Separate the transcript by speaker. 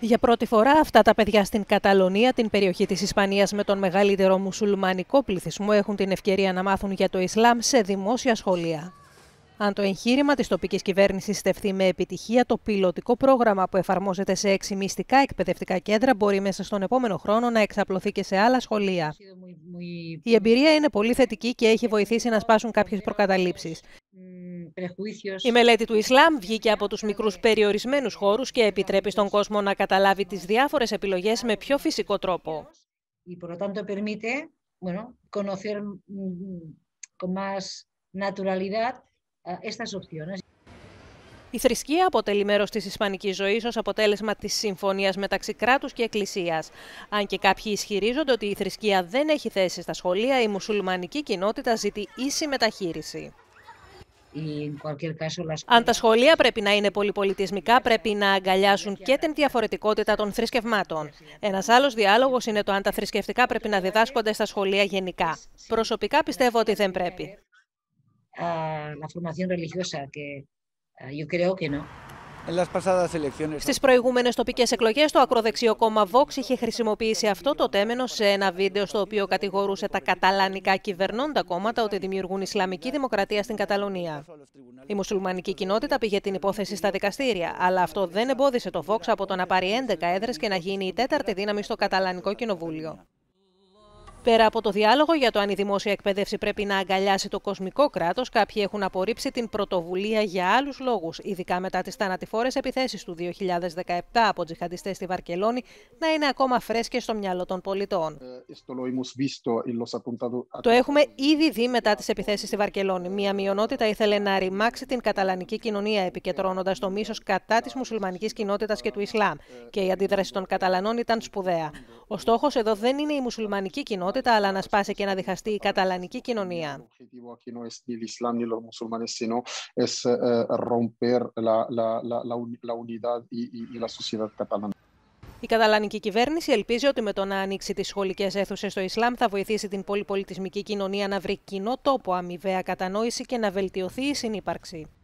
Speaker 1: Για πρώτη φορά αυτά τα παιδιά στην Καταλωνία, την περιοχή της Ισπανίας με τον μεγαλύτερο μουσουλμανικό πληθυσμό, έχουν την ευκαιρία να μάθουν για το Ισλάμ σε δημόσια σχολεία. Αν το εγχείρημα της τοπικής κυβέρνησης στεφθεί με επιτυχία, το πιλωτικό πρόγραμμα που εφαρμόζεται σε έξι μυστικά εκπαιδευτικά κέντρα μπορεί μέσα στον επόμενο χρόνο να εξαπλωθεί και σε άλλα σχολεία. Η εμπειρία είναι πολύ θετική και έχει βοηθήσει να σπάσουν κάποιες προκαταλήψεις. Η μελέτη του Ισλάμ βγήκε από τους μικρούς περιορισμένους χώρους και επιτρέπει στον κόσμο να καταλάβει τις διάφορες επιλογές με πιο φυσικό τρόπο. Η θρησκεία αποτελεί μέρος της Ισπανικής ζωής ως αποτέλεσμα της συμφωνίας μεταξύ κράτους και Εκκλησίας. Αν και κάποιοι ισχυρίζονται ότι η θρησκεία δεν έχει θέση στα σχολεία, η μουσουλμανική κοινότητα ζητεί ίση μεταχείριση. Αν τα σχολεία πρέπει να είναι πολυπολιτισμικά, πρέπει να αγκαλιάσουν και την διαφορετικότητα των θρησκευμάτων. Ένας άλλος διάλογος είναι το αν τα θρησκευτικά πρέπει να διδάσκονται στα σχολεία γενικά. Προσωπικά πιστεύω ότι δεν πρέπει. Στις προηγούμενες τοπικές εκλογές, το ακροδεξιό κόμμα Vox είχε χρησιμοποιήσει αυτό το τέμενο σε ένα βίντεο στο οποίο κατηγορούσε τα καταλανικά κυβερνώντα κόμματα ότι δημιουργούν Ισλαμική Δημοκρατία στην Καταλωνία. Η μουσουλμανική κοινότητα πήγε την υπόθεση στα δικαστήρια, αλλά αυτό δεν εμπόδισε το Vox από το να πάρει 11 έδρες και να γίνει η τέταρτη δύναμη στο Καταλανικό Κοινοβούλιο. Πέρα από το διάλογο για το αν η δημόσια εκπαίδευση πρέπει να αγκαλιάσει το κοσμικό κράτος, κάποιοι έχουν απορρίψει την πρωτοβουλία για άλλους λόγους, ειδικά μετά τις θανατηφόρες επιθέσεις του 2017 από τζιχαντιστές στη Βαρκελόνη, να είναι ακόμα φρέσκες στο μυαλό των πολιτών. Ε, το έχουμε ήδη δει μετά τις επιθέσεις στη Βαρκελόνη. Μία μειονότητα ήθελε να ρημάξει την καταλανική κοινωνία, επικεντρώνοντας το μίσος κατά της μουσουλμανικής κοινότητας και του Ισλάμ. Και η αντίδραση των Καταλανών ήταν σπουδαία. Ο στόχος εδώ δεν είναι η μουσουλμανική κοινότητα αλλά να σπάσει και να διχαστεί η καταλανική κοινωνία. Η καταλανική κυβέρνηση ελπίζει ότι με το να ανοίξει τις σχολικές αίθουσες στο Ισλάμ θα βοηθήσει την πολυπολιτισμική κοινωνία να βρει κοινό τόπο αμοιβαία κατανόηση και να βελτιωθεί η συνύπαρξη.